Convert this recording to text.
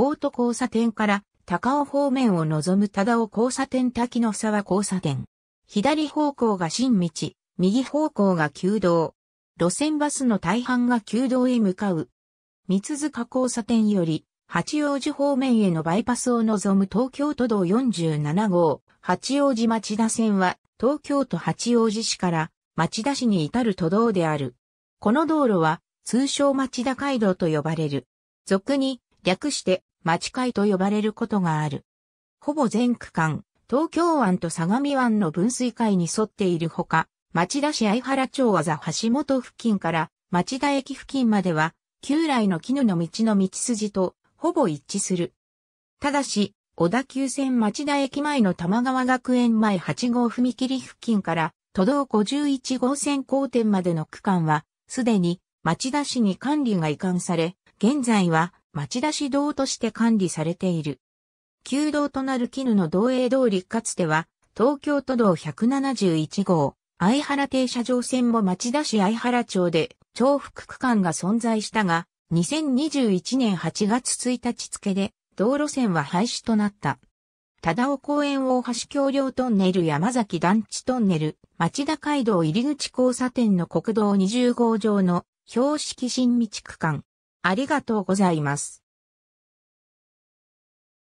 大戸交差点から高尾方面を望む忠尾交差点滝の沢交差点。左方向が新道、右方向が旧道。路線バスの大半が旧道へ向かう。三塚交差点より、八王子方面へのバイパスを望む東京都道47号、八王子町田線は、東京都八王子市から町田市に至る都道である。この道路は、通称町田街道と呼ばれる。俗に、略して町会と呼ばれることがある。ほぼ全区間、東京湾と相模湾の分水会に沿っているほか、町田市相原町和橋本付近から町田駅付近までは、旧来の絹の道の道筋とほぼ一致する。ただし、小田急線町田駅前の玉川学園前8号踏切付近から都道51号線交点までの区間は、すでに町田市に管理が移管され、現在は町田市道として管理されている。旧道となる絹の道営通りかつては、東京都道171号、相原停車場線も町田市相原町で重複区間が存在したが、2021年8月1日付で道路線は廃止となった。忠尾公園大橋橋梁トンネル山崎団地トンネル、町田街道入口交差点の国道20号上の標識新道区間、ありがとうございます。